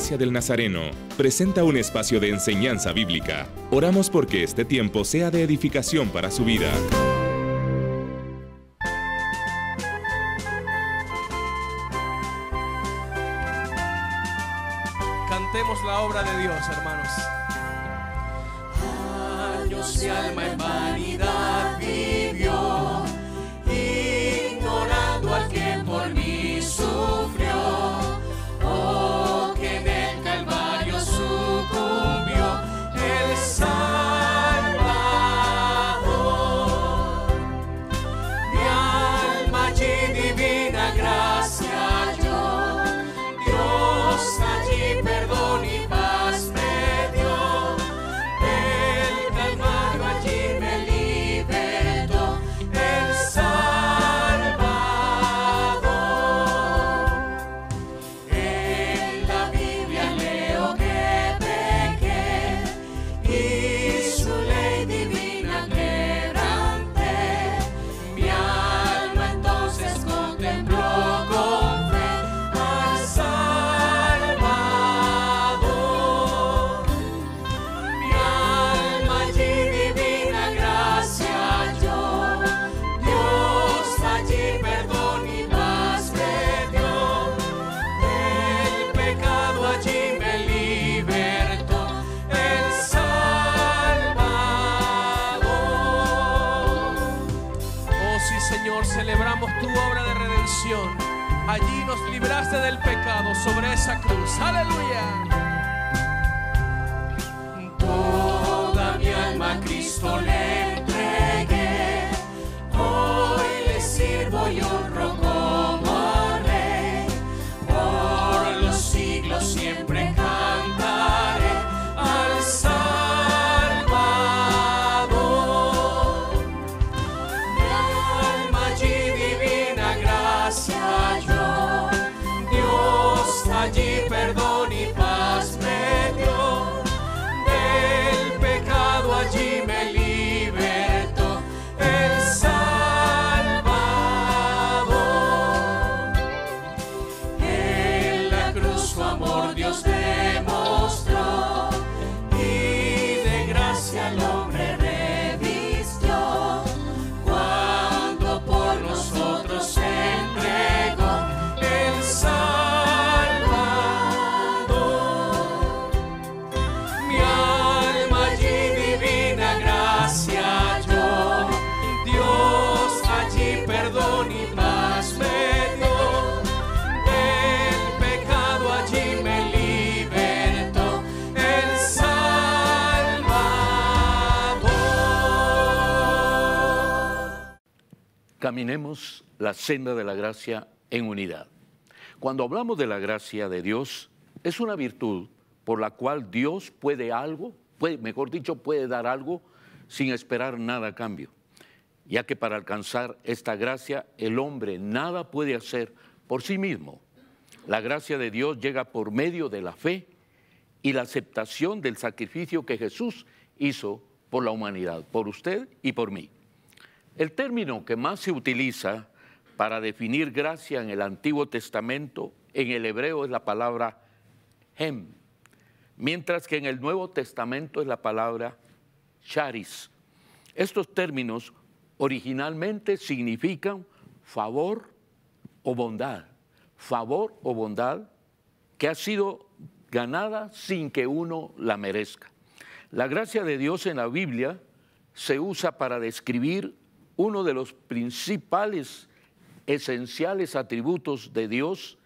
Iglesia del Nazareno presenta un espacio de enseñanza bíblica. Oramos porque este tiempo sea de edificación para su vida. Cantemos la obra de Dios, hermanos. Allí nos libraste del pecado sobre esa cruz. Aleluya. caminemos la senda de la gracia en unidad. Cuando hablamos de la gracia de Dios, es una virtud por la cual Dios puede algo, puede, mejor dicho, puede dar algo sin esperar nada a cambio, ya que para alcanzar esta gracia el hombre nada puede hacer por sí mismo. La gracia de Dios llega por medio de la fe y la aceptación del sacrificio que Jesús hizo por la humanidad, por usted y por mí. El término que más se utiliza para definir gracia en el Antiguo Testamento, en el hebreo es la palabra hem, mientras que en el Nuevo Testamento es la palabra charis. Estos términos originalmente significan favor o bondad, favor o bondad que ha sido ganada sin que uno la merezca. La gracia de Dios en la Biblia se usa para describir uno de los principales, esenciales atributos de Dios.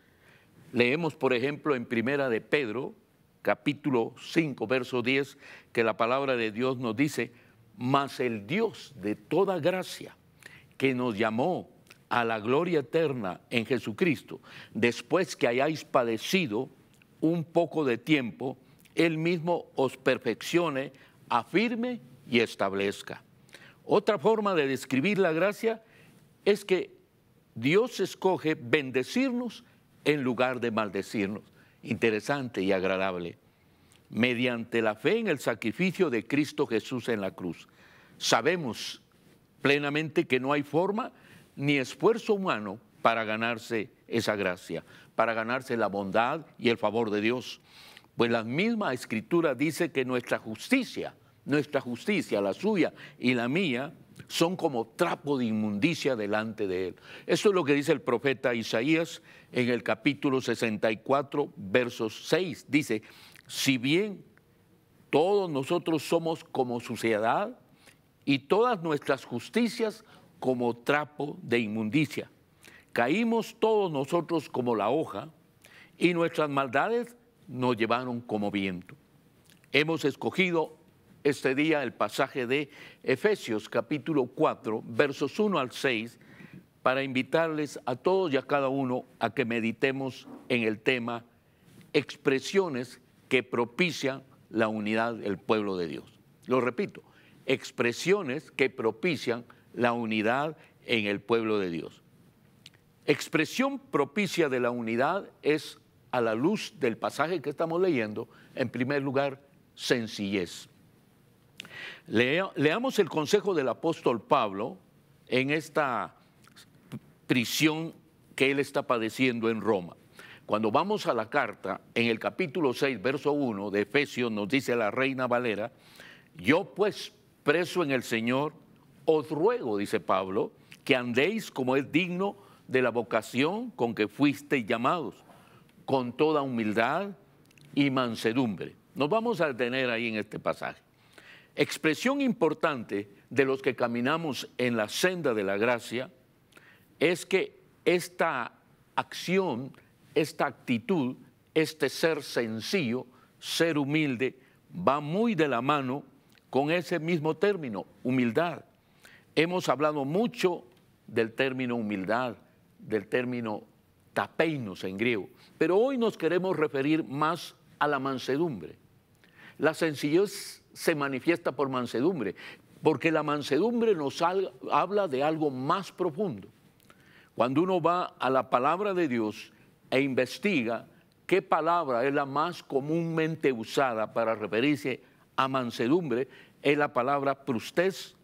Leemos, por ejemplo, en Primera de Pedro, capítulo 5, verso 10, que la palabra de Dios nos dice, mas el Dios de toda gracia, que nos llamó a la gloria eterna en Jesucristo, después que hayáis padecido un poco de tiempo, Él mismo os perfeccione, afirme y establezca. Otra forma de describir la gracia es que Dios escoge bendecirnos en lugar de maldecirnos. Interesante y agradable. Mediante la fe en el sacrificio de Cristo Jesús en la cruz. Sabemos plenamente que no hay forma ni esfuerzo humano para ganarse esa gracia, para ganarse la bondad y el favor de Dios. Pues la misma escritura dice que nuestra justicia nuestra justicia, la suya y la mía, son como trapo de inmundicia delante de él. Eso es lo que dice el profeta Isaías en el capítulo 64, versos 6. Dice, si bien todos nosotros somos como suciedad y todas nuestras justicias como trapo de inmundicia, caímos todos nosotros como la hoja y nuestras maldades nos llevaron como viento. Hemos escogido este día el pasaje de Efesios capítulo 4, versos 1 al 6, para invitarles a todos y a cada uno a que meditemos en el tema expresiones que propician la unidad del pueblo de Dios. Lo repito, expresiones que propician la unidad en el pueblo de Dios. Expresión propicia de la unidad es, a la luz del pasaje que estamos leyendo, en primer lugar, sencillez leamos el consejo del apóstol Pablo en esta prisión que él está padeciendo en Roma. Cuando vamos a la carta, en el capítulo 6, verso 1 de Efesios, nos dice la reina Valera, yo pues preso en el Señor, os ruego, dice Pablo, que andéis como es digno de la vocación con que fuisteis llamados, con toda humildad y mansedumbre. Nos vamos a detener ahí en este pasaje expresión importante de los que caminamos en la senda de la gracia es que esta acción, esta actitud, este ser sencillo, ser humilde, va muy de la mano con ese mismo término, humildad. Hemos hablado mucho del término humildad, del término tapeinos en griego, pero hoy nos queremos referir más a la mansedumbre. La sencillez se manifiesta por mansedumbre, porque la mansedumbre nos habla de algo más profundo. Cuando uno va a la palabra de Dios e investiga qué palabra es la más comúnmente usada para referirse a mansedumbre, es la palabra prustes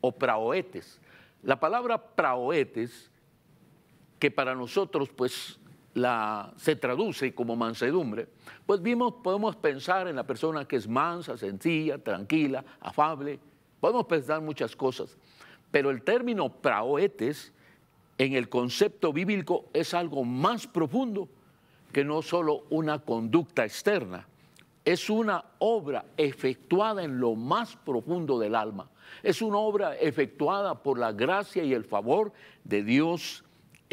o praoetes. La palabra praoetes, que para nosotros pues la, se traduce como mansedumbre, pues vimos, podemos pensar en la persona que es mansa, sencilla, tranquila, afable, podemos pensar muchas cosas, pero el término praoetes en el concepto bíblico es algo más profundo que no solo una conducta externa, es una obra efectuada en lo más profundo del alma, es una obra efectuada por la gracia y el favor de Dios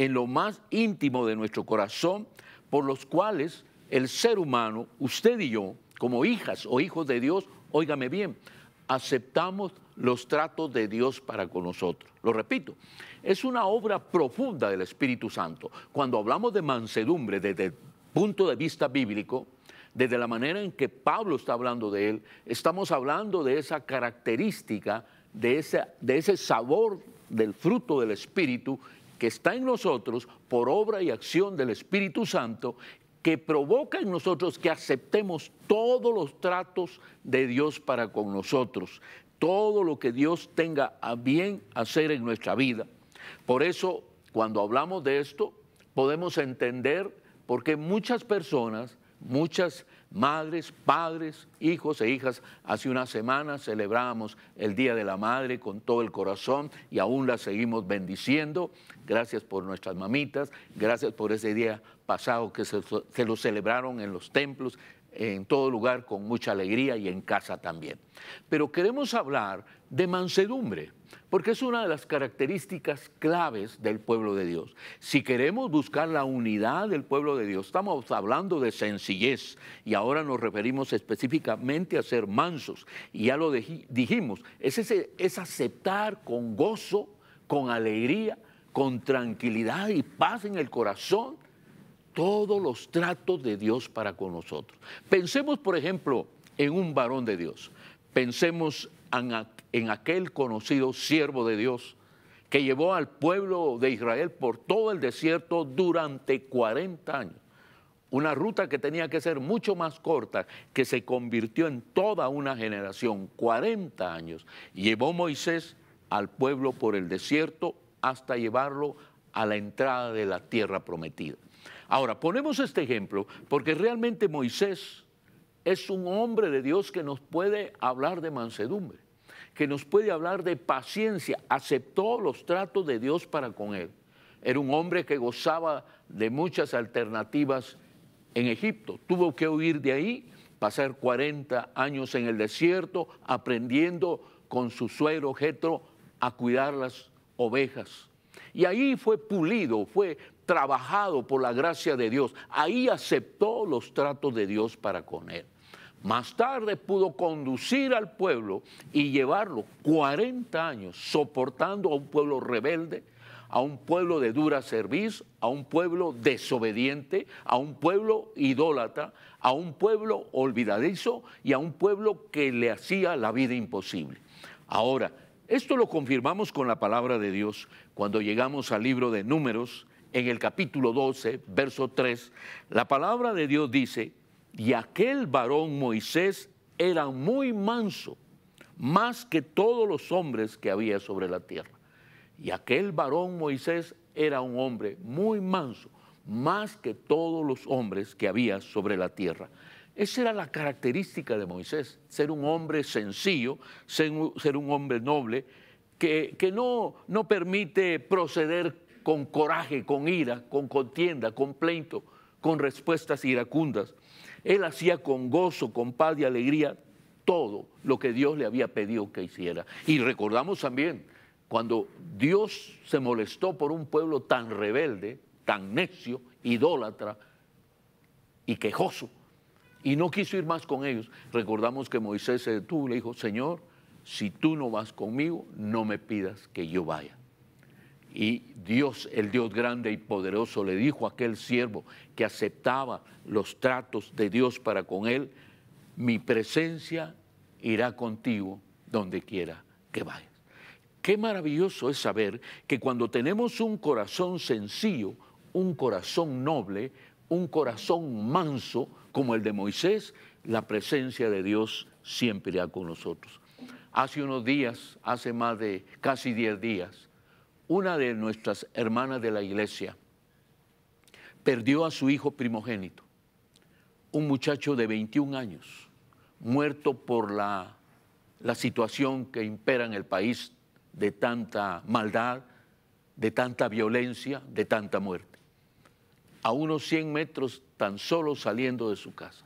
en lo más íntimo de nuestro corazón, por los cuales el ser humano, usted y yo, como hijas o hijos de Dios, óigame bien, aceptamos los tratos de Dios para con nosotros. Lo repito, es una obra profunda del Espíritu Santo. Cuando hablamos de mansedumbre desde el punto de vista bíblico, desde la manera en que Pablo está hablando de él, estamos hablando de esa característica, de ese, de ese sabor del fruto del Espíritu que está en nosotros por obra y acción del Espíritu Santo, que provoca en nosotros que aceptemos todos los tratos de Dios para con nosotros, todo lo que Dios tenga a bien hacer en nuestra vida. Por eso, cuando hablamos de esto, podemos entender por qué muchas personas, muchas Madres, padres, hijos e hijas, hace una semana celebramos el Día de la Madre con todo el corazón y aún la seguimos bendiciendo. Gracias por nuestras mamitas, gracias por ese día pasado que se, se lo celebraron en los templos, en todo lugar con mucha alegría y en casa también. Pero queremos hablar de mansedumbre porque es una de las características claves del pueblo de Dios. Si queremos buscar la unidad del pueblo de Dios, estamos hablando de sencillez y ahora nos referimos específicamente a ser mansos. Y ya lo dijimos, es, es aceptar con gozo, con alegría, con tranquilidad y paz en el corazón todos los tratos de Dios para con nosotros. Pensemos, por ejemplo, en un varón de Dios. Pensemos en, en aquel conocido siervo de Dios que llevó al pueblo de Israel por todo el desierto durante 40 años. Una ruta que tenía que ser mucho más corta, que se convirtió en toda una generación, 40 años. Llevó Moisés al pueblo por el desierto hasta llevarlo a la entrada de la tierra prometida. Ahora, ponemos este ejemplo porque realmente Moisés es un hombre de Dios que nos puede hablar de mansedumbre que nos puede hablar de paciencia. Aceptó los tratos de Dios para con él. Era un hombre que gozaba de muchas alternativas en Egipto. Tuvo que huir de ahí, pasar 40 años en el desierto, aprendiendo con su suegro Jetro a cuidar las ovejas. Y ahí fue pulido, fue trabajado por la gracia de Dios. Ahí aceptó los tratos de Dios para con él. Más tarde pudo conducir al pueblo y llevarlo 40 años soportando a un pueblo rebelde, a un pueblo de dura serviz, a un pueblo desobediente, a un pueblo idólatra, a un pueblo olvidadizo y a un pueblo que le hacía la vida imposible. Ahora, esto lo confirmamos con la palabra de Dios cuando llegamos al libro de Números, en el capítulo 12, verso 3, la palabra de Dios dice y aquel varón Moisés era muy manso, más que todos los hombres que había sobre la tierra. Y aquel varón Moisés era un hombre muy manso, más que todos los hombres que había sobre la tierra. Esa era la característica de Moisés, ser un hombre sencillo, ser un, hombre noble, que, no, no permite proceder con coraje, con ira, con contienda, con pleito, con respuestas iracundas. Él hacía con gozo, con paz y alegría todo lo que Dios le había pedido que hiciera. Y recordamos también cuando Dios se molestó por un pueblo tan rebelde, tan necio, idólatra y quejoso, y no quiso ir más con ellos. Recordamos que Moisés se detuvo y le dijo, Señor, si tú no vas conmigo, no me pidas que yo vaya. Y Dios, el Dios grande y poderoso, le dijo a aquel siervo que aceptaba los tratos de Dios para con él, mi presencia irá contigo donde quiera que vayas. Qué maravilloso es saber que cuando tenemos un corazón sencillo, un corazón noble, un corazón manso como el de Moisés, la presencia de Dios siempre irá con nosotros. Hace unos días, hace más de casi 10 días, una de nuestras hermanas de la iglesia perdió a su hijo primogénito, un muchacho de 21 años, muerto por la, la situación que impera en el país de tanta maldad, de tanta violencia, de tanta muerte, a unos 100 metros tan solo saliendo de su casa.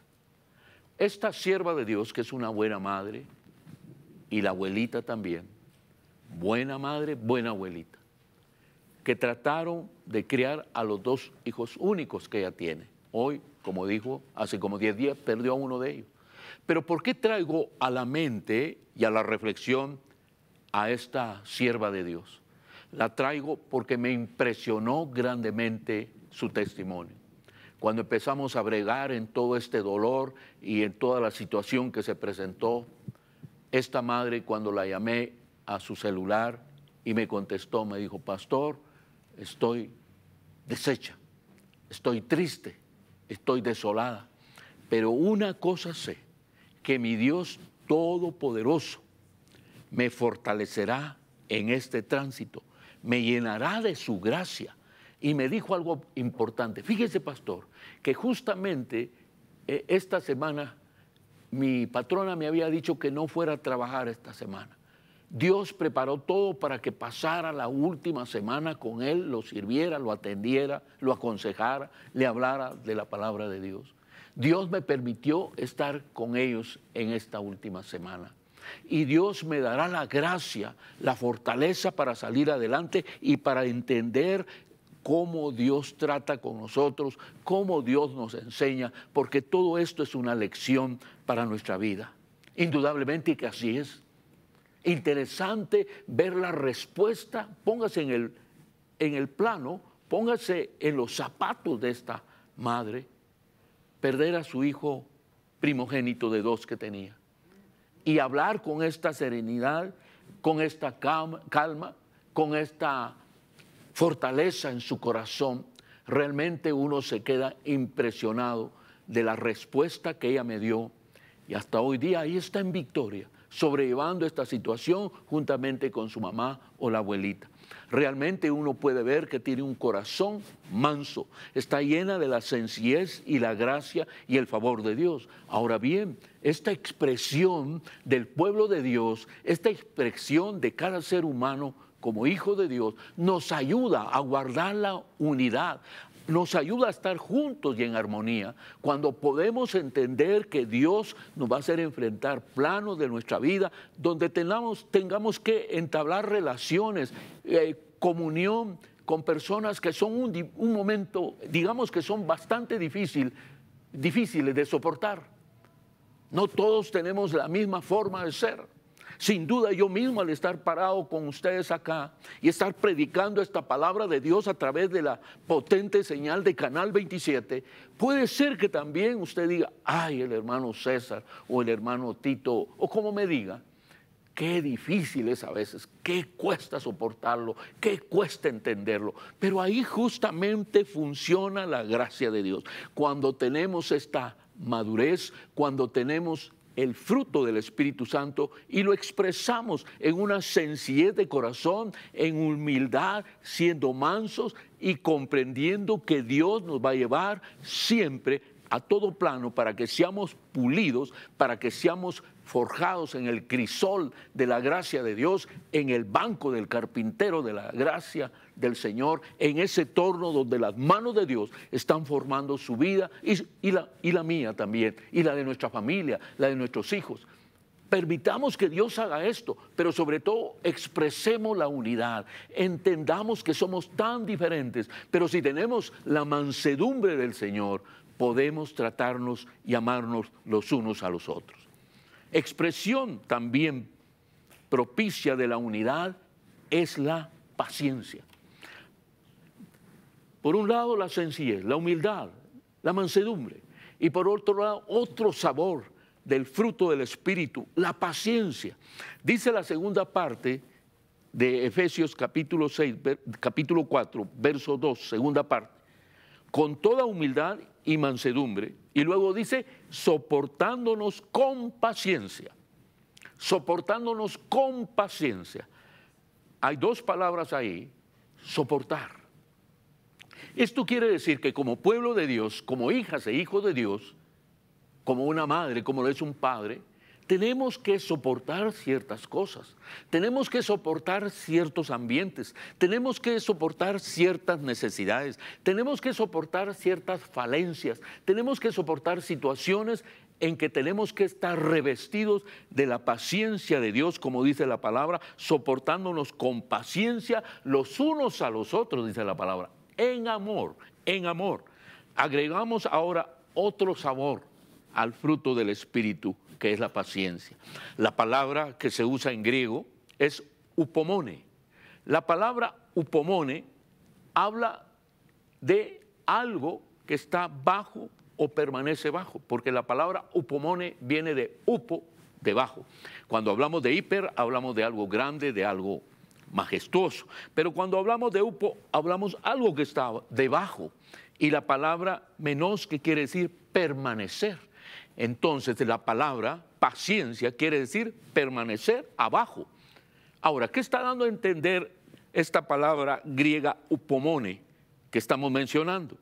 Esta sierva de Dios, que es una buena madre, y la abuelita también, buena madre, buena abuelita, que trataron de criar a los dos hijos únicos que ella tiene. Hoy, como dijo, hace como 10 días perdió a uno de ellos. Pero ¿por qué traigo a la mente y a la reflexión a esta sierva de Dios? La traigo porque me impresionó grandemente su testimonio. Cuando empezamos a bregar en todo este dolor y en toda la situación que se presentó, esta madre cuando la llamé a su celular y me contestó, me dijo, pastor, estoy deshecha, estoy triste, estoy desolada. Pero una cosa sé, que mi Dios Todopoderoso me fortalecerá en este tránsito, me llenará de su gracia. Y me dijo algo importante. Fíjese, pastor, que justamente eh, esta semana mi patrona me había dicho que no fuera a trabajar esta semana. Dios preparó todo para que pasara la última semana con Él, lo sirviera, lo atendiera, lo aconsejara, le hablara de la palabra de Dios. Dios me permitió estar con ellos en esta última semana. Y Dios me dará la gracia, la fortaleza para salir adelante y para entender cómo Dios trata con nosotros, cómo Dios nos enseña, porque todo esto es una lección para nuestra vida. Indudablemente que así es interesante ver la respuesta. Póngase en el, en el plano, póngase en los zapatos de esta madre, perder a su hijo primogénito de dos que tenía. Y hablar con esta serenidad, con esta calma, con esta fortaleza en su corazón, realmente uno se queda impresionado de la respuesta que ella me dio. Y hasta hoy día ahí está en victoria sobrellevando esta situación juntamente con su mamá o la abuelita. Realmente uno puede ver que tiene un corazón manso, está llena de la sencillez y la gracia y el favor de Dios. Ahora bien, esta expresión del pueblo de Dios, esta expresión de cada ser humano como hijo de Dios, nos ayuda a guardar la unidad, nos ayuda a estar juntos y en armonía cuando podemos entender que Dios nos va a hacer enfrentar planos de nuestra vida donde tengamos, tengamos que entablar relaciones, eh, comunión con personas que son un, momento, digamos que son bastante difícil, difíciles de soportar. No todos tenemos la misma forma de ser. Sin duda yo mismo al estar parado con ustedes acá y estar predicando esta palabra de Dios a través de la potente señal de Canal 27, puede ser que también usted diga, ay, el hermano César o el hermano Tito o como me diga. Qué difícil es a veces, qué cuesta soportarlo, qué cuesta entenderlo. Pero ahí justamente funciona la gracia de Dios. Cuando tenemos esta madurez, cuando tenemos el fruto del Espíritu Santo y lo expresamos en una sencillez de corazón, en humildad, siendo mansos y comprendiendo que Dios nos va a llevar siempre a todo plano para que seamos pulidos, para que seamos forjados en el crisol de la gracia de Dios, en el banco del carpintero de la gracia del Señor en ese torno donde las manos de Dios están formando su vida y, la mía también, y la de nuestra familia, la de nuestros hijos. Permitamos que Dios haga esto, pero sobre todo expresemos la unidad, entendamos que somos tan diferentes, pero si tenemos la mansedumbre del Señor, podemos tratarnos y amarnos los unos a los otros. Expresión también propicia de la unidad es la paciencia. Por un lado, la sencillez, la humildad, la mansedumbre. Y por otro lado, otro sabor del fruto del Espíritu, la paciencia. Dice la segunda parte de Efesios capítulo, 6, capítulo 4, verso 2, segunda parte. Con toda humildad y mansedumbre. Y luego dice, soportándonos con paciencia. Soportándonos con paciencia. Hay dos palabras ahí, soportar esto quiere decir que como pueblo de Dios, como hijas e hijos de Dios, como una madre, como lo es un padre, tenemos que soportar ciertas cosas, tenemos que soportar ciertos ambientes, tenemos que soportar ciertas necesidades, tenemos que soportar ciertas falencias, tenemos que soportar situaciones en que tenemos que estar revestidos de la paciencia de Dios, como dice la palabra, soportándonos con paciencia los unos a los otros, dice la palabra en amor, en amor. Agregamos ahora otro sabor al fruto del Espíritu, que es la paciencia. La palabra que se usa en griego es upomone. La palabra upomone habla de algo que está bajo o permanece bajo, porque la palabra upomone viene de upo, debajo. Cuando hablamos de hiper, hablamos de algo grande, de algo majestuoso. Pero cuando hablamos de upo, hablamos algo que está debajo. Y la palabra menos que quiere decir permanecer. Entonces la palabra paciencia quiere decir permanecer abajo. Ahora, ¿qué está dando a entender esta palabra griega upomone que estamos mencionando?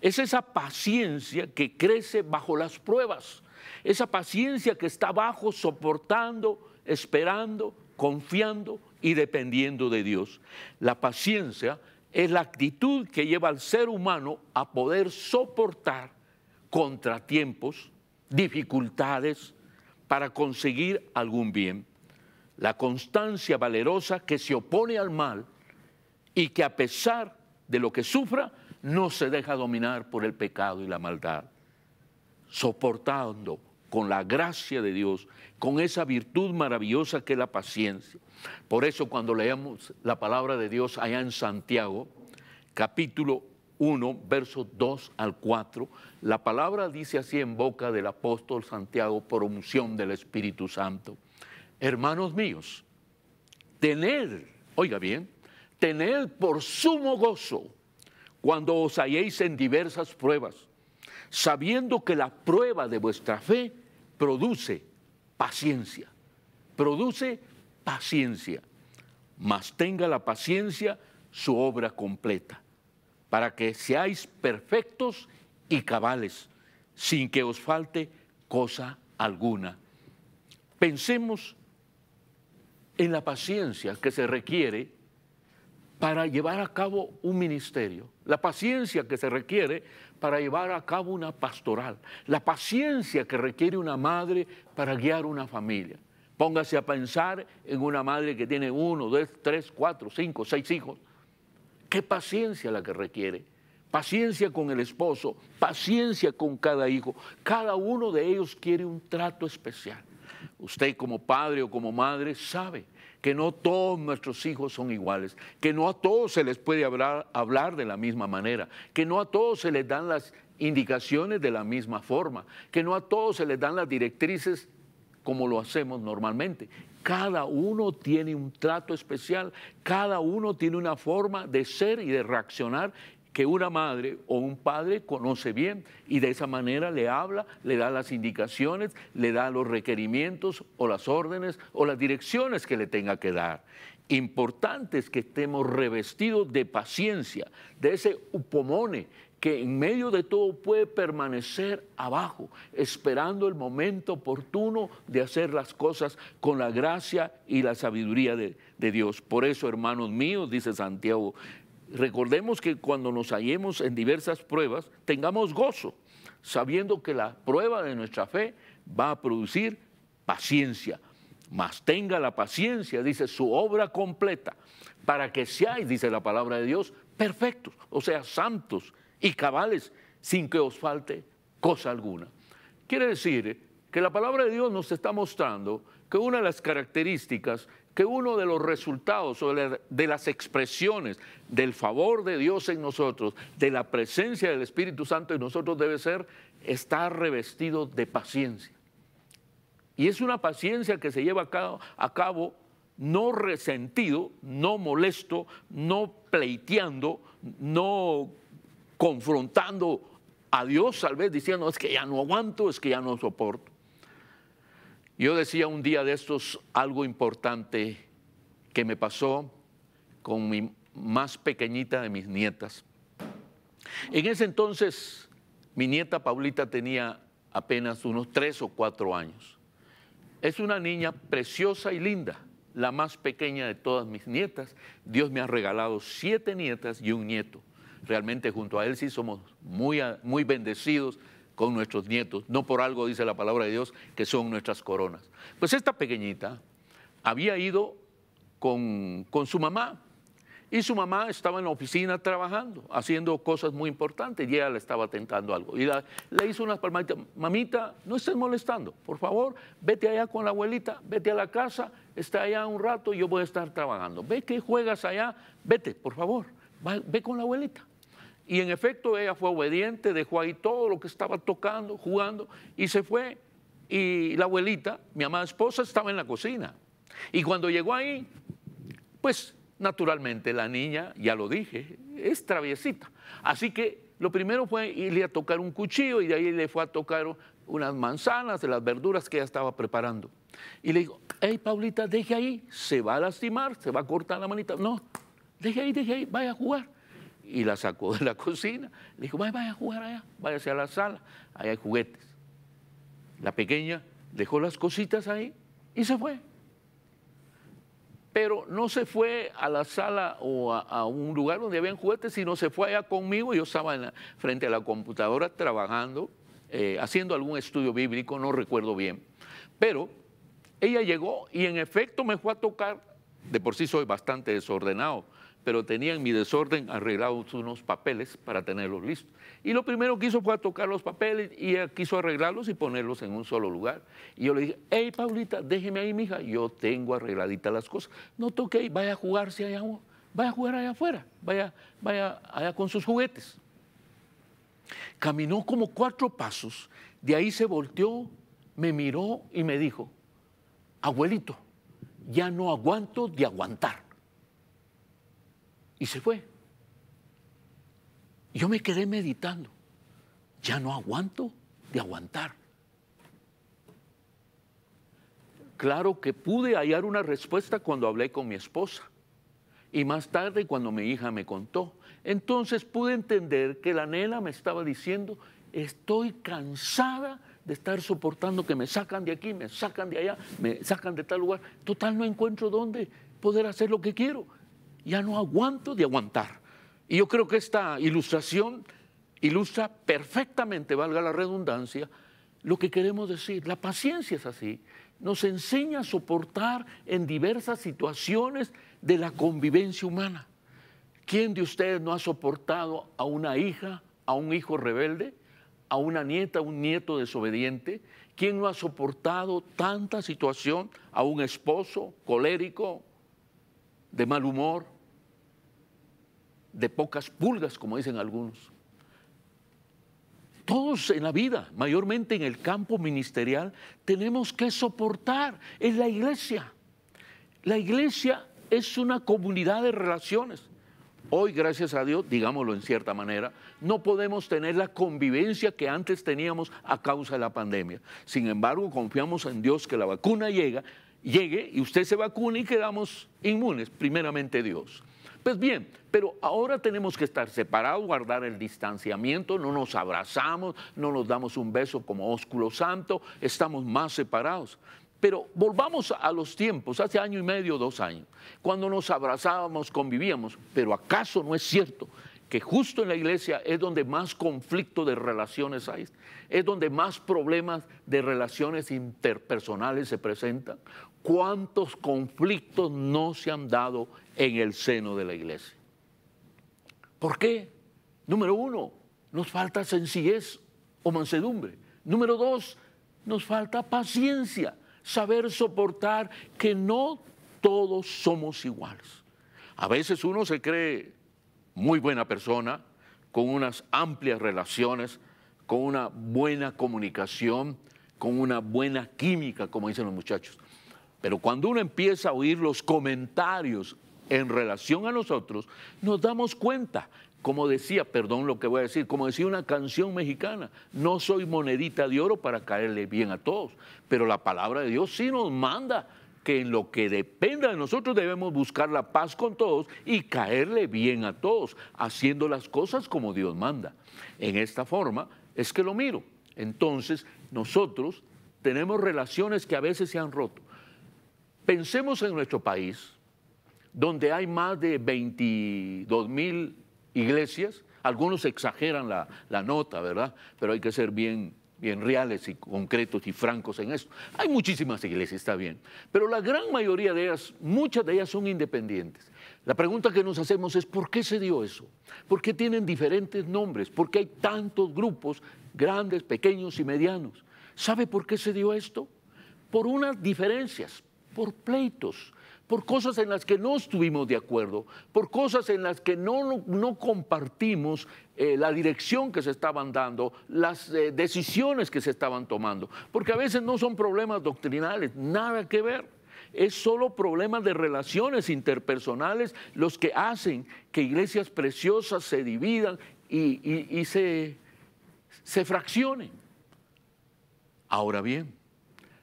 Es esa paciencia que crece bajo las pruebas, esa paciencia que está abajo soportando, esperando, confiando y dependiendo de Dios. La paciencia es la actitud que lleva al ser humano a poder soportar contratiempos, dificultades, para conseguir algún bien. La constancia valerosa que se opone al mal y que a pesar de lo que sufra, no se deja dominar por el pecado y la maldad, soportando con la gracia de Dios, con esa virtud maravillosa que es la paciencia. Por eso cuando leemos la palabra de Dios allá en Santiago, capítulo 1, versos 2 al 4, la palabra dice así en boca del apóstol Santiago por unción del Espíritu Santo. Hermanos míos, tened, oiga bien, tened por sumo gozo cuando os halléis en diversas pruebas sabiendo que la prueba de vuestra fe produce paciencia, produce paciencia, mas tenga la paciencia su obra completa, para que seáis perfectos y cabales, sin que os falte cosa alguna. Pensemos en la paciencia que se requiere para llevar a cabo un ministerio la paciencia que se requiere para llevar a cabo una pastoral, la paciencia que requiere una madre para guiar una familia. Póngase a pensar en una madre que tiene uno, dos, tres, cuatro, cinco, seis hijos. Qué paciencia la que requiere. Paciencia con el esposo, paciencia con cada hijo. Cada uno de ellos quiere un trato especial. Usted como padre o como madre sabe que no todos nuestros hijos son iguales, que no a todos se les puede hablar, de la misma manera, que no a todos se les dan las indicaciones de la misma forma, que no a todos se les dan las directrices como lo hacemos normalmente. Cada uno tiene un trato especial, cada uno tiene una forma de ser y de reaccionar que una madre o un padre conoce bien y de esa manera le habla, le da las indicaciones, le da los requerimientos o las órdenes o las direcciones que le tenga que dar. Importante es que estemos revestidos de paciencia, de ese upomone que en medio de todo puede permanecer abajo, esperando el momento oportuno de hacer las cosas con la gracia y la sabiduría de, de Dios. Por eso, hermanos míos, dice Santiago Recordemos que cuando nos hallemos en diversas pruebas, tengamos gozo, sabiendo que la prueba de nuestra fe va a producir paciencia. Mas tenga la paciencia, dice, su obra completa, para que seáis, dice la palabra de Dios, perfectos, o sea, santos y cabales, sin que os falte cosa alguna. Quiere decir eh, que la palabra de Dios nos está mostrando que una de las características que uno de los resultados o de las expresiones del favor de Dios en nosotros, de la presencia del Espíritu Santo en nosotros debe ser estar revestido de paciencia. Y es una paciencia que se lleva a cabo, a cabo no resentido, no molesto, no pleiteando, no confrontando a Dios, tal vez diciendo, es que ya no aguanto, es que ya no soporto. Yo decía un día de estos algo importante que me pasó con mi más pequeñita de mis nietas. En ese entonces, mi nieta Paulita tenía apenas unos tres o cuatro años. Es una niña preciosa y linda, la más pequeña de todas mis nietas. Dios me ha regalado siete nietas y un nieto. Realmente junto a él sí somos muy, muy bendecidos con nuestros nietos. No por algo dice la palabra de Dios que son nuestras coronas. Pues esta pequeñita había ido con, su mamá y su mamá estaba en la oficina trabajando, haciendo cosas muy importantes y ella le estaba tentando algo. Y le hizo unas palmaditas, mamita, no estés molestando, por favor, vete allá con la abuelita, vete a la casa, está allá un rato y yo voy a estar trabajando. Ve que juegas allá, vete, por favor, ve con la abuelita. Y en efecto ella fue obediente, dejó ahí todo lo que estaba tocando, jugando, y se fue. Y la abuelita, mi amada esposa, estaba en la cocina. Y cuando llegó ahí, pues naturalmente la niña, ya lo dije, es traviesita. Así que lo primero fue irle a tocar un cuchillo y de ahí le fue a tocar unas manzanas de las verduras que ella estaba preparando. Y le digo, hey Paulita, deje ahí, se va a lastimar, se va a cortar la manita. No, deje ahí, deje ahí, vaya a jugar y la sacó de la cocina. Le dijo, vaya, a jugar allá, váyase a la sala, allá hay juguetes. La pequeña dejó las cositas ahí y se fue. Pero no se fue a la sala o a, un lugar donde habían juguetes, sino se fue allá conmigo. Yo estaba frente a la computadora trabajando, eh, haciendo algún estudio bíblico, no recuerdo bien. Pero ella llegó y en efecto me fue a tocar. De por sí soy bastante desordenado pero tenía en mi desorden arreglados unos papeles para tenerlos listos. Y lo primero que hizo fue a tocar los papeles y quiso arreglarlos y ponerlos en un solo lugar. Y yo le dije, hey Paulita, déjeme ahí, mija, yo tengo arregladitas las cosas. No toque vaya a jugarse allá, vaya a jugar allá afuera, vaya, vaya allá con sus juguetes. Caminó como cuatro pasos, de ahí se volteó, me miró y me dijo, abuelito, ya no aguanto de aguantar y se fue. Yo me quedé meditando. Ya no aguanto de aguantar. Claro que pude hallar una respuesta cuando hablé con mi esposa y más tarde cuando mi hija me contó. Entonces pude entender que la nena me estaba diciendo, estoy cansada de estar soportando que me sacan de aquí, me sacan de allá, me sacan de tal lugar. Total, no encuentro dónde poder hacer lo que quiero ya no aguanto de aguantar. Y yo creo que esta ilustración ilustra perfectamente, valga la redundancia, lo que queremos decir. La paciencia es así. Nos enseña a soportar en diversas situaciones de la convivencia humana. ¿Quién de ustedes no ha soportado a una hija, a un hijo rebelde, a una nieta, a un nieto desobediente? ¿Quién no ha soportado tanta situación a un esposo colérico, de mal humor, de pocas pulgas, como dicen algunos. Todos en la vida, mayormente en el campo ministerial, tenemos que soportar. en la iglesia. La iglesia es una comunidad de relaciones. Hoy, gracias a Dios, digámoslo en cierta manera, no podemos tener la convivencia que antes teníamos a causa de la pandemia. Sin embargo, confiamos en Dios que la vacuna llega, llegue y usted se vacune y quedamos inmunes, primeramente Dios. Pues bien, pero ahora tenemos que estar separados, guardar el distanciamiento, no nos abrazamos, no nos damos un beso como ósculo santo, estamos más separados. Pero volvamos a los tiempos, hace año y medio, dos años, cuando nos abrazábamos, convivíamos, pero ¿acaso no es cierto que justo en la iglesia es donde más conflicto de relaciones hay, es donde más problemas de relaciones interpersonales se presentan. ¿Cuántos conflictos no se han dado en el seno de la iglesia? ¿Por qué? Número uno, nos falta sencillez o mansedumbre. Número dos, nos falta paciencia, saber soportar que no todos somos iguales. A veces uno se cree muy buena persona, con unas amplias relaciones, con una buena comunicación, con una buena química, como dicen los muchachos. Pero cuando uno empieza a oír los comentarios en relación a nosotros, nos damos cuenta, como decía, perdón lo que voy a decir, como decía una canción mexicana, no soy monedita de oro para caerle bien a todos, pero la palabra de Dios sí nos manda que en lo que dependa de nosotros debemos buscar la paz con todos y caerle bien a todos, haciendo las cosas como Dios manda. En esta forma es que lo miro. Entonces, nosotros tenemos relaciones que a veces se han roto. Pensemos en nuestro país, donde hay más de 22 mil iglesias, algunos exageran la, la, nota, ¿verdad? Pero hay que ser bien en reales y concretos y francos en esto. Hay muchísimas iglesias, está bien, pero la gran mayoría de ellas, muchas de ellas son independientes. La pregunta que nos hacemos es, ¿por qué se dio eso? ¿Por qué tienen diferentes nombres? ¿Por qué hay tantos grupos, grandes, pequeños y medianos? ¿Sabe por qué se dio esto? Por unas diferencias, por pleitos, por cosas en las que no estuvimos de acuerdo, por cosas en las que no, compartimos eh, la dirección que se estaban dando, las eh, decisiones que se estaban tomando, porque a veces no son problemas doctrinales, nada que ver. Es solo problemas de relaciones interpersonales los que hacen que iglesias preciosas se dividan y, se fraccionen. Ahora bien,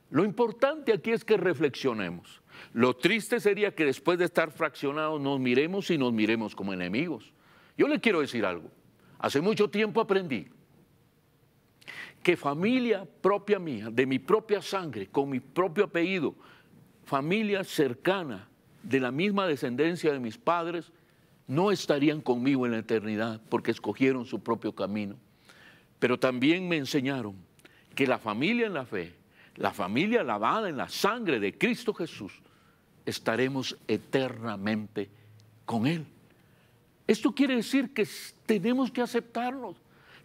lo importante aquí es que reflexionemos lo triste sería que después de estar fraccionados nos miremos y nos miremos como enemigos. Yo le quiero decir algo. Hace mucho tiempo aprendí que familia propia mía, de mi propia sangre, con mi propio apellido, familia cercana de la misma descendencia de mis padres, no estarían conmigo en la eternidad porque escogieron su propio camino. Pero también me enseñaron que la familia en la fe, la familia lavada en la sangre de Cristo Jesús, estaremos eternamente con Él. Esto quiere decir que tenemos que aceptarnos,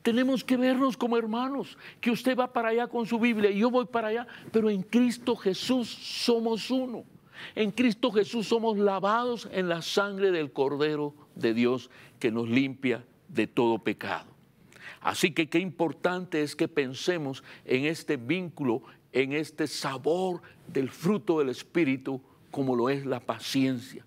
tenemos que vernos como hermanos, que usted va para allá con su Biblia y yo voy para allá, pero en Cristo Jesús somos uno. En Cristo Jesús somos lavados en la sangre del Cordero de Dios que nos limpia de todo pecado. Así que qué importante es que pensemos en este vínculo, en este sabor del fruto del Espíritu como lo es la paciencia.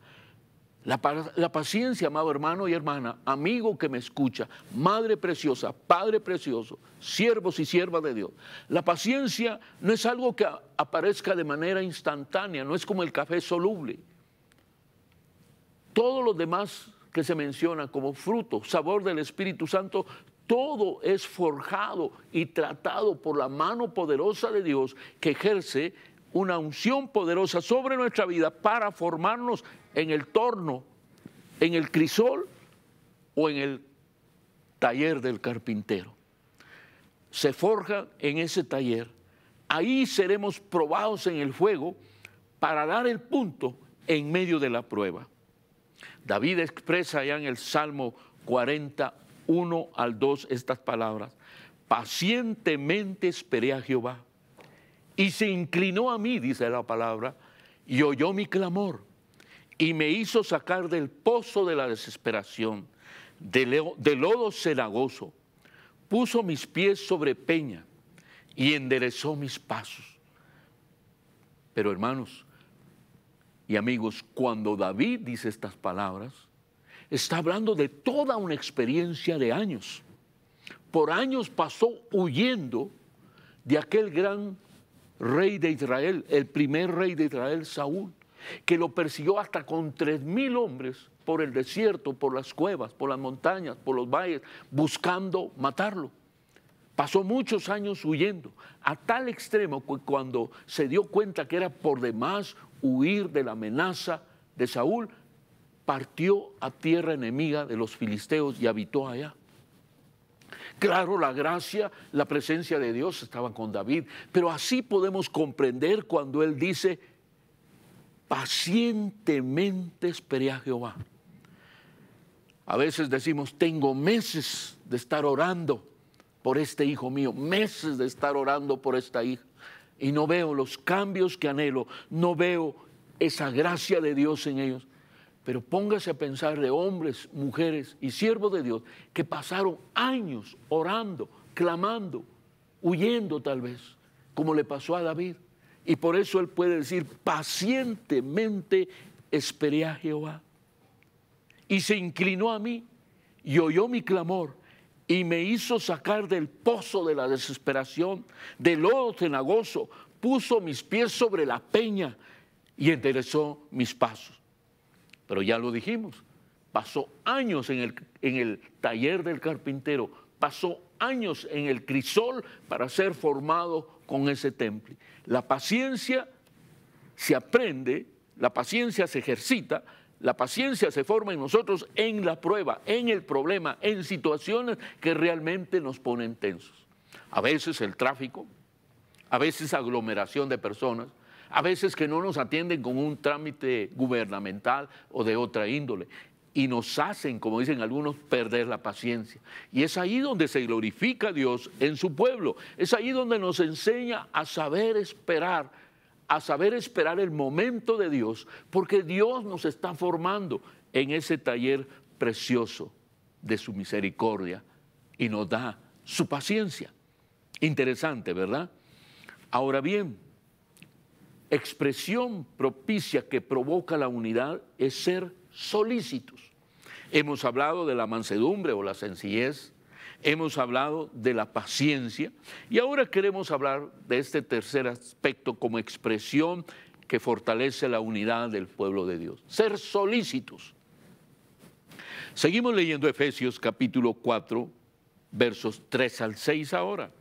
La, paciencia, amado hermano y hermana, amigo que me escucha, madre preciosa, padre precioso, siervos y siervas de Dios. La paciencia no es algo que aparezca de manera instantánea, no es como el café soluble. Todo lo demás que se menciona como fruto, sabor del Espíritu Santo, todo es forjado y tratado por la mano poderosa de Dios que ejerce una unción poderosa sobre nuestra vida para formarnos en el torno, en el crisol o en el taller del carpintero. Se forja en ese taller. Ahí seremos probados en el fuego para dar el punto en medio de la prueba. David expresa ya en el Salmo 41 al 2 estas palabras. Pacientemente esperé a Jehová y se inclinó a mí, dice la palabra, y oyó mi clamor, y me hizo sacar del pozo de la desesperación, del de lodo cenagoso, puso mis pies sobre peña y enderezó mis pasos. Pero hermanos y amigos, cuando David dice estas palabras, está hablando de toda una experiencia de años. Por años pasó huyendo de aquel gran rey de Israel, el primer rey de Israel, Saúl, que lo persiguió hasta con tres mil hombres por el desierto, por las cuevas, por las montañas, por los valles, buscando matarlo. Pasó muchos años huyendo, a tal extremo que cuando se dio cuenta que era por demás huir de la amenaza de Saúl, partió a tierra enemiga de los filisteos y habitó allá. Claro, la gracia, la presencia de Dios estaba con David, pero así podemos comprender cuando él dice, pacientemente esperé a Jehová. A veces decimos, tengo meses de estar orando por este hijo mío, meses de estar orando por esta hija, y no veo los cambios que anhelo, no veo esa gracia de Dios en ellos. Pero póngase a pensar de hombres, mujeres y siervos de Dios que pasaron años orando, clamando, huyendo tal vez, como le pasó a David. Y por eso él puede decir, pacientemente esperé a Jehová. Y se inclinó a mí y oyó mi clamor y me hizo sacar del pozo de la desesperación, del lodo cenagoso, puso mis pies sobre la peña y enderezó mis pasos. Pero ya lo dijimos, pasó años en el, en el taller del carpintero, pasó años en el crisol para ser formado con ese temple. La paciencia se aprende, la paciencia se ejercita, la paciencia se forma en nosotros en la prueba, en el problema, en situaciones que realmente nos ponen tensos. A veces el tráfico, a veces aglomeración de personas, a veces que no nos atienden con un trámite gubernamental o de otra índole y nos hacen, como dicen algunos, perder la paciencia. Y es ahí donde se glorifica Dios en su pueblo. Es ahí donde nos enseña a saber esperar, a saber esperar el momento de Dios, porque Dios nos está formando en ese taller precioso de su misericordia y nos da su paciencia. Interesante, ¿verdad? Ahora bien, expresión propicia que provoca la unidad es ser solícitos. Hemos hablado de la mansedumbre o la sencillez, hemos hablado de la paciencia y ahora queremos hablar de este tercer aspecto como expresión que fortalece la unidad del pueblo de Dios, ser solícitos. Seguimos leyendo Efesios capítulo 4, versos 3 al 6 ahora.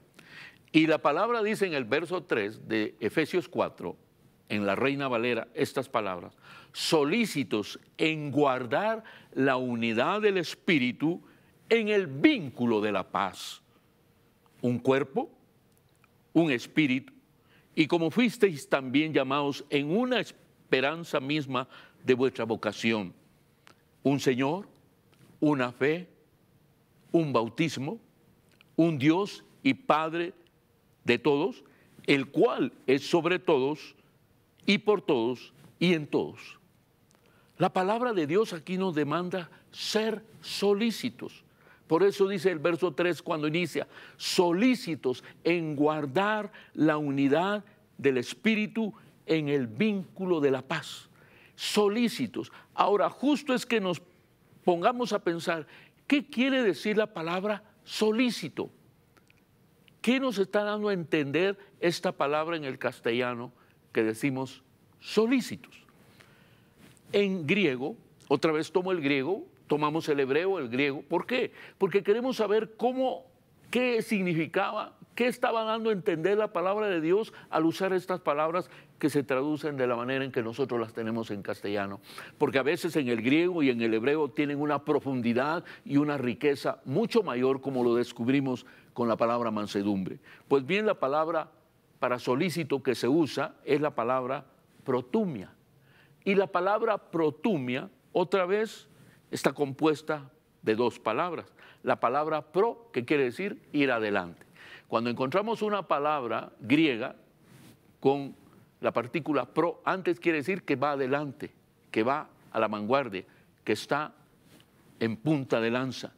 Y la palabra dice en el verso 3 de Efesios 4, en la Reina Valera estas palabras, solícitos en guardar la unidad del Espíritu en el vínculo de la paz. Un cuerpo, un espíritu, y como fuisteis también llamados en una esperanza misma de vuestra vocación, un Señor, una fe, un bautismo, un Dios y Padre de todos, el cual es sobre todos y por todos y en todos. La palabra de Dios aquí nos demanda ser solícitos. Por eso dice el verso 3 cuando inicia, solícitos en guardar la unidad del Espíritu en el vínculo de la paz. Solícitos. Ahora, justo es que nos pongamos a pensar, ¿qué quiere decir la palabra solícito? ¿Qué nos está dando a entender esta palabra en el castellano? que decimos solícitos. En griego, otra vez tomo el griego, tomamos el hebreo, el griego. ¿Por qué? Porque queremos saber cómo, qué significaba, qué estaba dando a entender la palabra de Dios al usar estas palabras que se traducen de la manera en que nosotros las tenemos en castellano. Porque a veces en el griego y en el hebreo tienen una profundidad y una riqueza mucho mayor como lo descubrimos con la palabra mansedumbre. Pues bien, la palabra para solícito que se usa es la palabra protumia. Y la palabra protumia, otra vez, está compuesta de dos palabras. La palabra pro, que quiere decir ir adelante. Cuando encontramos una palabra griega con la partícula pro, antes quiere decir que va adelante, que va a la vanguardia, que está en punta de lanza.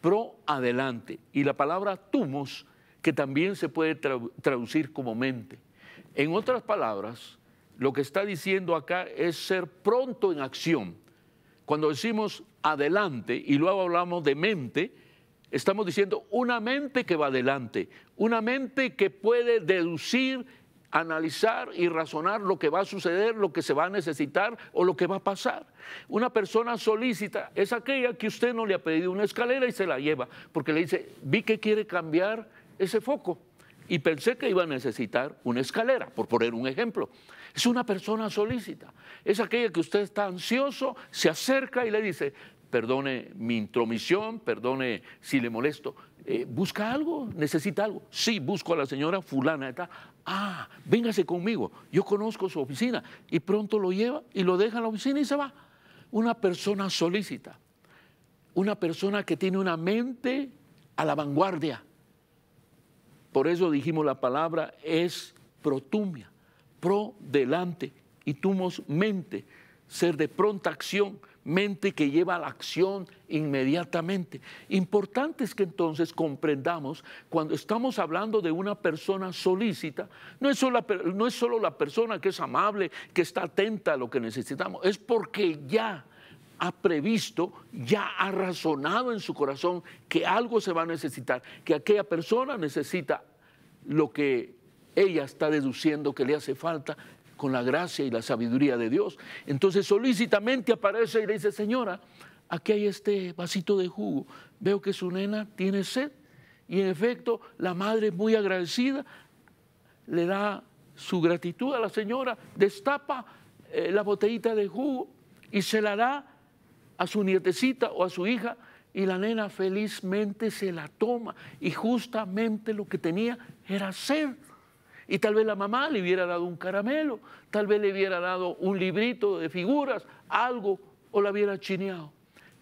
Pro adelante. Y la palabra tumos que también se puede traducir como mente. En otras palabras, lo que está diciendo acá es ser pronto en acción. Cuando decimos adelante y luego hablamos de mente, estamos diciendo una mente que va adelante, una mente que puede deducir, analizar y razonar lo que va a suceder, lo que se va a necesitar o lo que va a pasar. Una persona solícita es aquella que usted no le ha pedido una escalera y se la lleva, porque le dice, vi que quiere cambiar ese foco y pensé que iba a necesitar una escalera, por poner un ejemplo. Es una persona solícita, es aquella que usted está ansioso, se acerca y le dice, perdone mi intromisión, perdone si le molesto, eh, busca algo, necesita algo. Sí, busco a la señora fulana, está, ah, véngase conmigo, yo conozco su oficina y pronto lo lleva y lo deja en la oficina y se va. Una persona solícita, una persona que tiene una mente a la vanguardia, por eso dijimos la palabra es protumia, pro delante y tumos mente, ser de pronta acción, mente que lleva a la acción inmediatamente. Importante es que entonces comprendamos, cuando estamos hablando de una persona solícita, no es, solo, no es solo la persona que es amable, que está atenta a lo que necesitamos, es porque ya ha previsto, ya ha razonado en su corazón que algo se va a necesitar, que aquella persona necesita lo que ella está deduciendo que le hace falta con la gracia y la sabiduría de Dios. Entonces solícitamente aparece y le dice, señora, aquí hay este vasito de jugo, veo que su nena tiene sed. Y en efecto, la madre muy agradecida, le da su gratitud a la señora, destapa eh, la botellita de jugo y se la da a su nietecita o a su hija y la nena felizmente se la toma y justamente lo que tenía era sed. Y tal vez la mamá le hubiera dado un caramelo, tal vez le hubiera dado un librito de figuras, algo, o la hubiera chineado.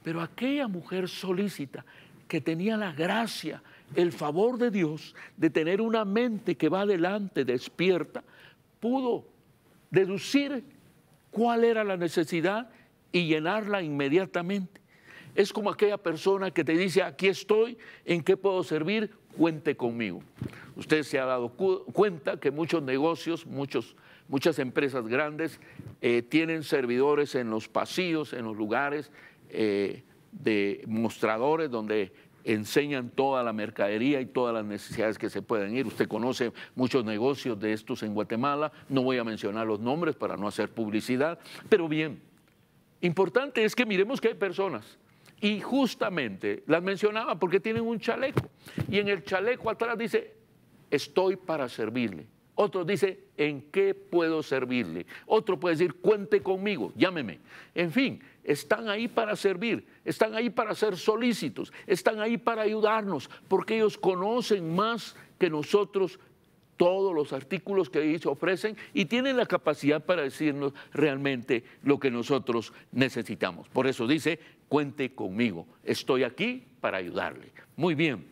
Pero aquella mujer solícita que tenía la gracia, el favor de Dios de tener una mente que va adelante, despierta, pudo deducir cuál era la necesidad y llenarla inmediatamente. Es como aquella persona que te dice, aquí estoy, ¿en qué puedo servir? Cuente conmigo. Usted se ha dado cuenta que muchos negocios, muchos, muchas empresas grandes eh, tienen servidores en los pasillos, en los lugares eh, de mostradores donde enseñan toda la mercadería y todas las necesidades que se pueden ir. Usted conoce muchos negocios de estos en Guatemala, no voy a mencionar los nombres para no hacer publicidad, pero bien Importante es que miremos que hay personas y justamente las mencionaba porque tienen un chaleco y en el chaleco atrás dice, estoy para servirle. Otro dice, ¿en qué puedo servirle? Otro puede decir, cuente conmigo, llámeme. En fin, están ahí para servir, están ahí para ser solícitos, están ahí para ayudarnos, porque ellos conocen más que nosotros todos los artículos que se ofrecen y tienen la capacidad para decirnos realmente lo que nosotros necesitamos. Por eso dice, cuente conmigo, estoy aquí para ayudarle. Muy bien.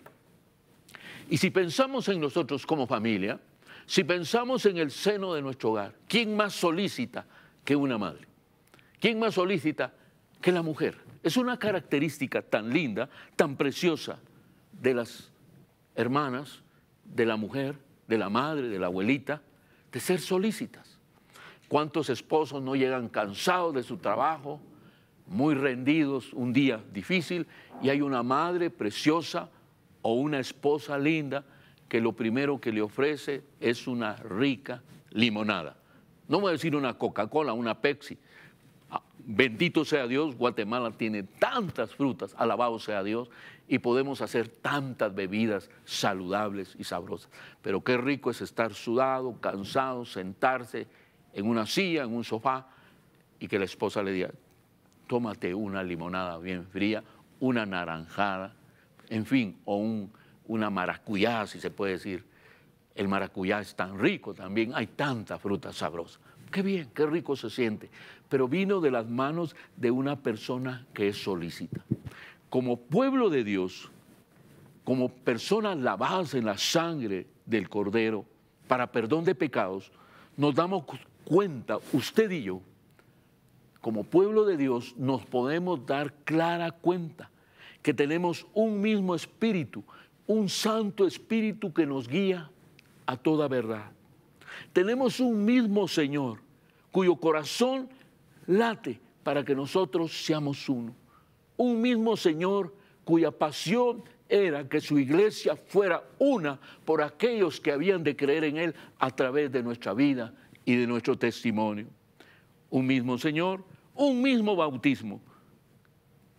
Y si pensamos en nosotros como familia, si pensamos en el seno de nuestro hogar, ¿quién más solicita que una madre? ¿Quién más solicita que la mujer? Es una característica tan linda, tan preciosa de las hermanas, de la mujer, de la madre, de la abuelita, de ser solícitas. ¿Cuántos esposos no llegan cansados de su trabajo, muy rendidos, un día difícil, y hay una madre preciosa o una esposa linda que lo primero que le ofrece es una rica limonada? No voy a decir una Coca-Cola, una Pepsi, Ah, bendito sea Dios, Guatemala tiene tantas frutas, alabado sea Dios, y podemos hacer tantas bebidas saludables y sabrosas. Pero qué rico es estar sudado, cansado, sentarse en una silla, en un sofá, y que la esposa le diga, tómate una limonada bien fría, una naranjada, en fin, o una maracuyá, si se puede decir. El maracuyá es tan rico también, hay tantas frutas sabrosas Qué bien, qué rico se siente pero vino de las manos de una persona que es solícita. Como pueblo de Dios, como personas lavadas en la sangre del Cordero para perdón de pecados, nos damos cuenta, usted y yo, como pueblo de Dios, nos podemos dar clara cuenta que tenemos un mismo espíritu, un santo espíritu que nos guía a toda verdad. Tenemos un mismo Señor cuyo corazón late para que nosotros seamos uno. Un mismo Señor cuya pasión era que su iglesia fuera una por aquellos que habían de creer en Él a través de nuestra vida y de nuestro testimonio. Un mismo Señor, un mismo bautismo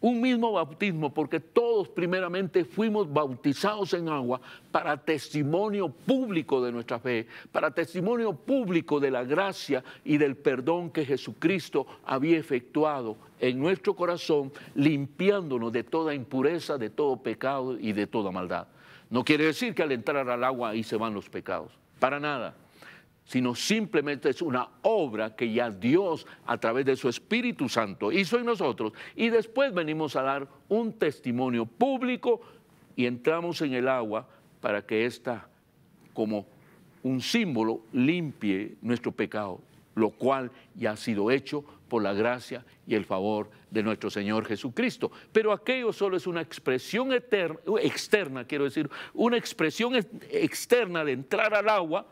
un mismo bautismo, porque todos primeramente fuimos bautizados en agua para testimonio público de nuestra fe, para testimonio público de la gracia y del perdón que Jesucristo había efectuado en nuestro corazón, limpiándonos de toda impureza, de todo pecado y de toda maldad. No quiere decir que al entrar al agua ahí se van los pecados, para nada sino simplemente es una obra que ya Dios a través de su Espíritu Santo hizo en nosotros y después venimos a dar un testimonio público y entramos en el agua para que ésta, como un símbolo, limpie nuestro pecado, lo cual ya ha sido hecho por la gracia y el favor de nuestro Señor Jesucristo. Pero aquello solo es una expresión eterna, externa, quiero decir, una expresión externa de entrar al agua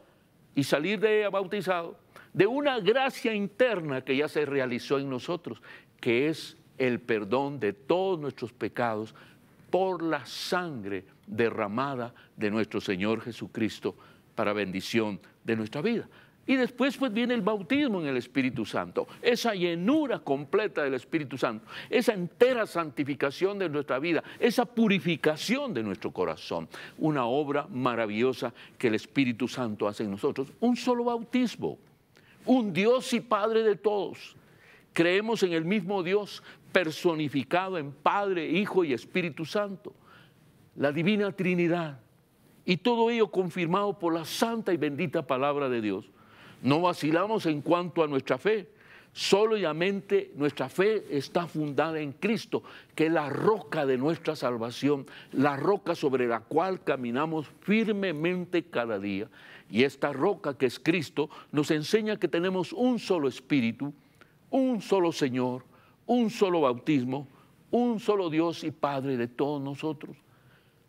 y salir de ella bautizado, de una gracia interna que ya se realizó en nosotros, que es el perdón de todos nuestros pecados por la sangre derramada de nuestro Señor Jesucristo para bendición de nuestra vida. Y después pues viene el bautismo en el Espíritu Santo, esa llenura completa del Espíritu Santo, esa entera santificación de nuestra vida, esa purificación de nuestro corazón, una obra maravillosa que el Espíritu Santo hace en nosotros, un solo bautismo, un Dios y Padre de todos. Creemos en el mismo Dios personificado en Padre, Hijo y Espíritu Santo, la Divina Trinidad, y todo ello confirmado por la santa y bendita palabra de Dios no vacilamos en cuanto a nuestra fe. Solo y nuestra fe está fundada en Cristo, que es la roca de nuestra salvación, la roca sobre la cual caminamos firmemente cada día. Y esta roca que es Cristo nos enseña que tenemos un solo espíritu, un solo Señor, un solo bautismo, un solo Dios y Padre de todos nosotros.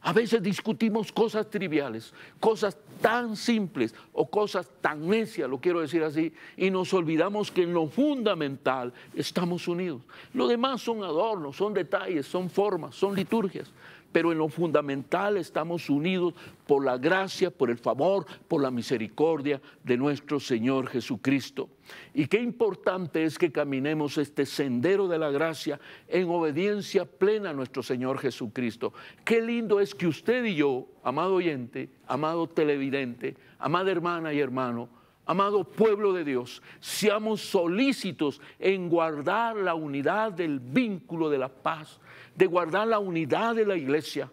A veces discutimos cosas triviales, cosas tan simples o cosas tan necias, lo quiero decir así, y nos olvidamos que en lo fundamental estamos unidos. Lo demás son adornos, son detalles, son formas, son liturgias pero en lo fundamental estamos unidos por la gracia, por el favor, por la misericordia de nuestro Señor Jesucristo. Y qué importante es que caminemos este sendero de la gracia en obediencia plena a nuestro Señor Jesucristo. Qué lindo es que usted y yo, amado oyente, amado televidente, amada hermana y hermano, Amado pueblo de Dios, seamos solícitos en guardar la unidad del vínculo de la paz de guardar la unidad de la iglesia.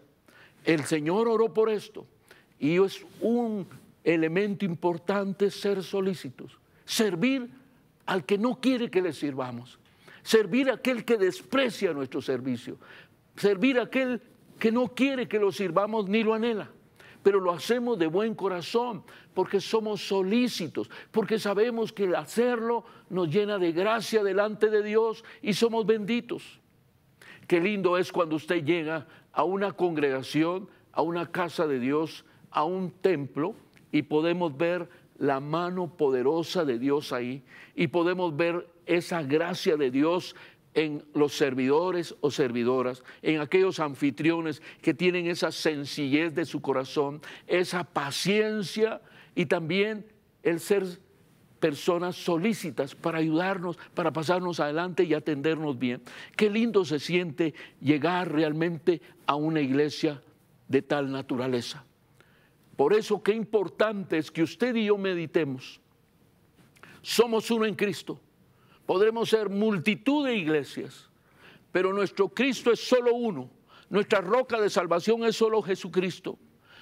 El Señor oró por esto y es un elemento importante ser solícitos, servir al que no quiere que le sirvamos, servir a aquel que desprecia nuestro servicio, servir a aquel que no quiere que lo sirvamos ni lo anhela pero lo hacemos de buen corazón, porque somos solícitos, porque sabemos que el hacerlo nos llena de gracia delante de Dios y somos benditos. Qué lindo es cuando usted llega a una congregación, a una casa de Dios, a un templo y podemos ver la mano poderosa de Dios ahí y podemos ver esa gracia de Dios en los servidores o servidoras, en aquellos anfitriones que tienen esa sencillez de su corazón, esa paciencia y también el ser personas solícitas para ayudarnos, para pasarnos adelante y atendernos bien. Qué lindo se siente llegar realmente a una iglesia de tal naturaleza. Por eso qué importante es que usted y yo meditemos. Somos uno en Cristo. Podremos ser multitud de iglesias, pero nuestro Cristo es solo uno. Nuestra roca de salvación es solo Jesucristo.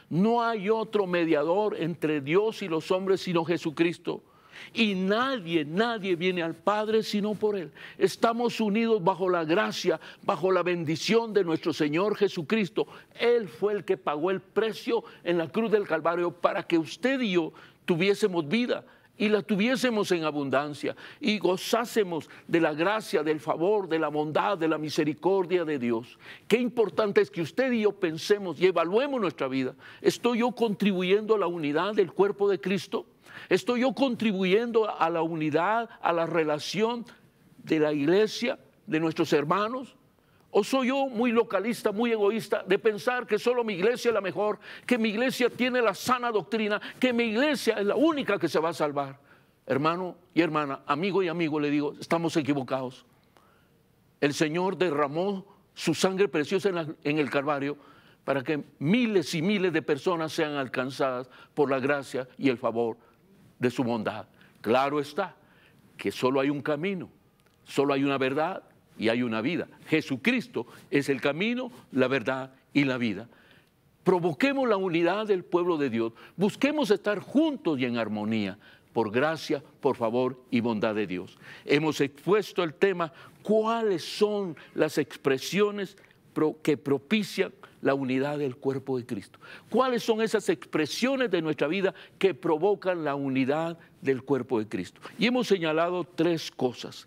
No hay otro mediador entre Dios y los hombres sino Jesucristo. Y nadie, nadie viene al Padre sino por Él. Estamos unidos bajo la gracia, bajo la bendición de nuestro Señor Jesucristo. Él fue el que pagó el precio en la cruz del Calvario para que usted y yo tuviésemos vida y la tuviésemos en abundancia y gozásemos de la gracia, del favor, de la bondad, de la misericordia de Dios. Qué importante es que usted y yo pensemos y evaluemos nuestra vida. ¿Estoy yo contribuyendo a la unidad del cuerpo de Cristo? ¿Estoy yo contribuyendo a la unidad, a la relación de la iglesia, de nuestros hermanos? ¿O soy yo muy localista, muy egoísta de pensar que solo mi iglesia es la mejor, que mi iglesia tiene la sana doctrina, que mi iglesia es la única que se va a salvar? Hermano y hermana, amigo y amigo, le digo, estamos equivocados. El Señor derramó su sangre preciosa en, el Calvario para que miles y miles de personas sean alcanzadas por la gracia y el favor de su bondad. Claro está que solo hay un camino, solo hay una verdad y hay una vida. Jesucristo es el camino, la verdad y la vida. Provoquemos la unidad del pueblo de Dios, busquemos estar juntos y en armonía, por gracia, por favor y bondad de Dios. Hemos expuesto el tema, cuáles son las expresiones que propician la unidad del cuerpo de Cristo. ¿Cuáles son esas expresiones de nuestra vida que provocan la unidad del cuerpo de Cristo? Y hemos señalado tres cosas.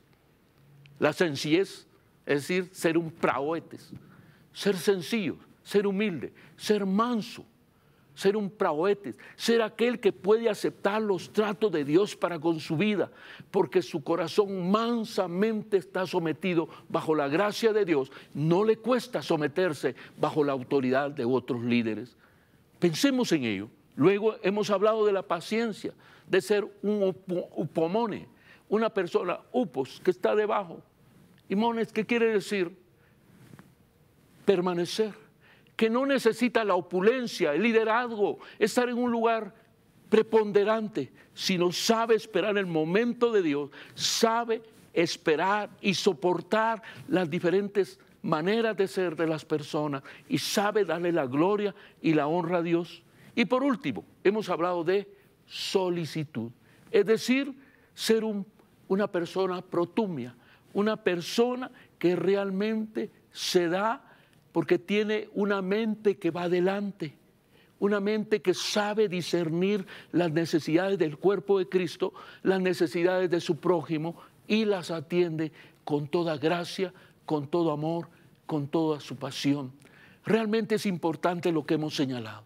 La sencillez, es decir, ser un praoetes, ser sencillo, ser humilde, ser manso, ser un praoetes, ser aquel que puede aceptar los tratos de Dios para con su vida, porque su corazón mansamente está sometido bajo la gracia de Dios, no le cuesta someterse bajo la autoridad de otros líderes. Pensemos en ello. Luego hemos hablado de la paciencia, de ser un upomone, una persona upos que está debajo. Y mones, ¿qué quiere decir? Permanecer que no necesita la opulencia, el liderazgo, estar en un lugar preponderante, sino sabe esperar el momento de Dios, sabe esperar y soportar las diferentes maneras de ser de las personas y sabe darle la gloria y la honra a Dios. Y por último, hemos hablado de solicitud, es decir, ser una persona protumia, una persona que realmente se da porque tiene una mente que va adelante, una mente que sabe discernir las necesidades del cuerpo de Cristo, las necesidades de su prójimo y las atiende con toda gracia, con todo amor, con toda su pasión. Realmente es importante lo que hemos señalado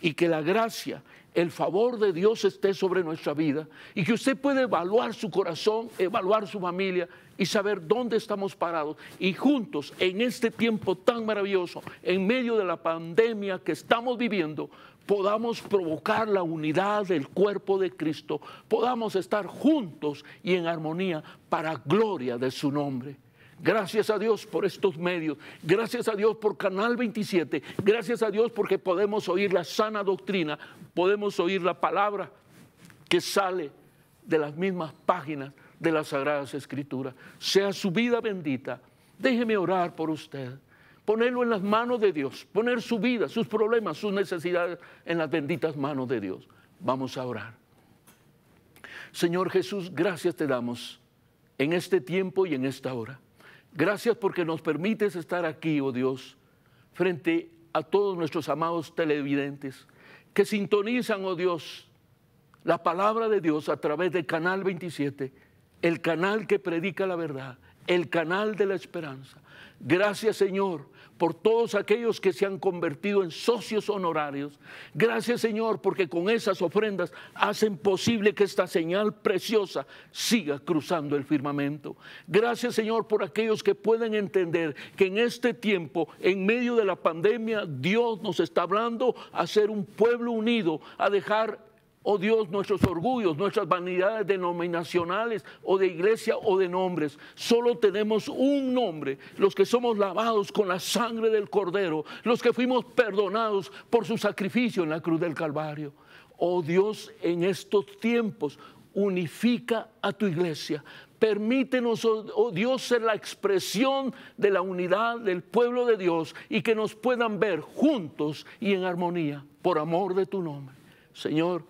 y que la gracia el favor de Dios esté sobre nuestra vida y que usted pueda evaluar su corazón, evaluar su familia y saber dónde estamos parados y juntos en este tiempo tan maravilloso, en medio de la pandemia que estamos viviendo, podamos provocar la unidad del cuerpo de Cristo, podamos estar juntos y en armonía para gloria de su nombre. Gracias a Dios por estos medios, gracias a Dios por Canal 27, gracias a Dios porque podemos oír la sana doctrina, podemos oír la palabra que sale de las mismas páginas de las Sagradas Escrituras. Sea su vida bendita. Déjeme orar por usted. Ponerlo en las manos de Dios, poner su vida, sus problemas, sus necesidades en las benditas manos de Dios. Vamos a orar. Señor Jesús, gracias te damos en este tiempo y en esta hora. Gracias porque nos permites estar aquí, oh Dios, frente a todos nuestros amados televidentes que sintonizan, oh Dios, la palabra de Dios a través del canal 27, el canal que predica la verdad, el canal de la esperanza. Gracias, Señor, por todos aquellos que se han convertido en socios honorarios. Gracias Señor porque con esas ofrendas hacen posible que esta señal preciosa siga cruzando el firmamento. Gracias Señor por aquellos que pueden entender que en este tiempo, en medio de la pandemia, Dios nos está hablando a ser un pueblo unido, a dejar oh Dios, nuestros orgullos, nuestras vanidades denominacionales o de iglesia o de nombres. Solo tenemos un nombre, los que somos lavados con la sangre del Cordero, los que fuimos perdonados por su sacrificio en la cruz del Calvario. Oh Dios, en estos tiempos, unifica a tu iglesia. Permítenos, oh, oh Dios, ser la expresión de la unidad del pueblo de Dios y que nos puedan ver juntos y en armonía por amor de tu nombre. Señor,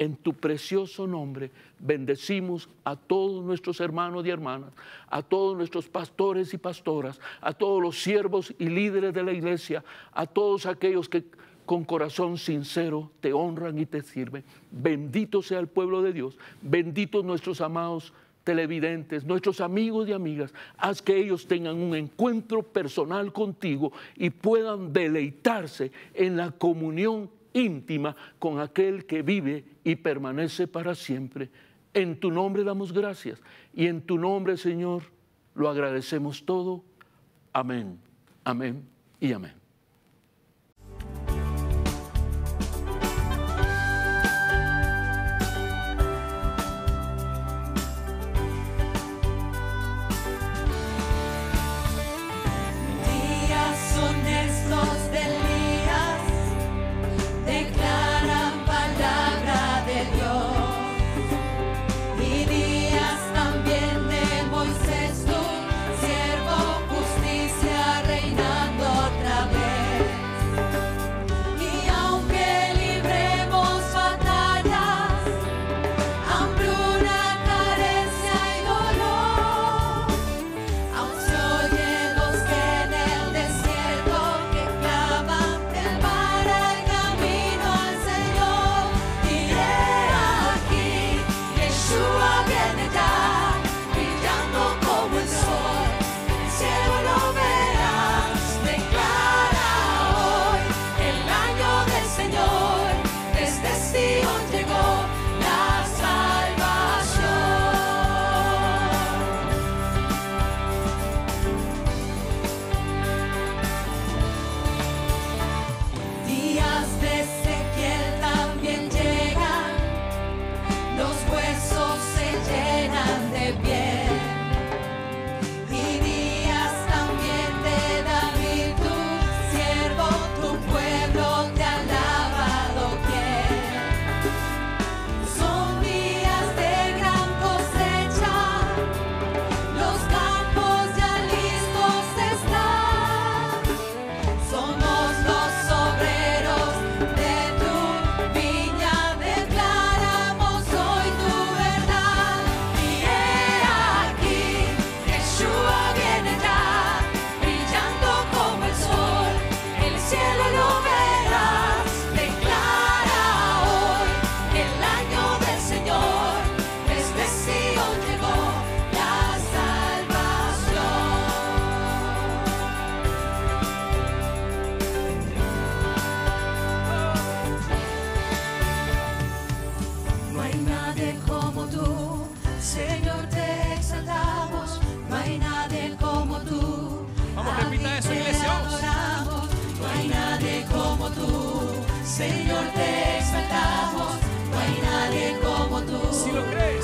en tu precioso nombre bendecimos a todos nuestros hermanos y hermanas, a todos nuestros pastores y pastoras, a todos los siervos y líderes de la iglesia, a todos aquellos que con corazón sincero te honran y te sirven. Bendito sea el pueblo de Dios, benditos nuestros amados televidentes, nuestros amigos y amigas, haz que ellos tengan un encuentro personal contigo y puedan deleitarse en la comunión íntima con aquel que vive y permanece para siempre. En tu nombre damos gracias y en tu nombre, Señor, lo agradecemos todo. Amén, amén y amén. Señor, te exaltamos, no hay nadie como tú. Vamos, repita eso, iglesia. no hay nadie como tú. Señor, te exaltamos, no hay nadie como tú. Si lo crees.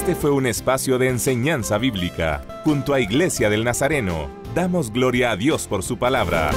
Este fue un espacio de enseñanza bíblica. Junto a Iglesia del Nazareno, damos gloria a Dios por su palabra.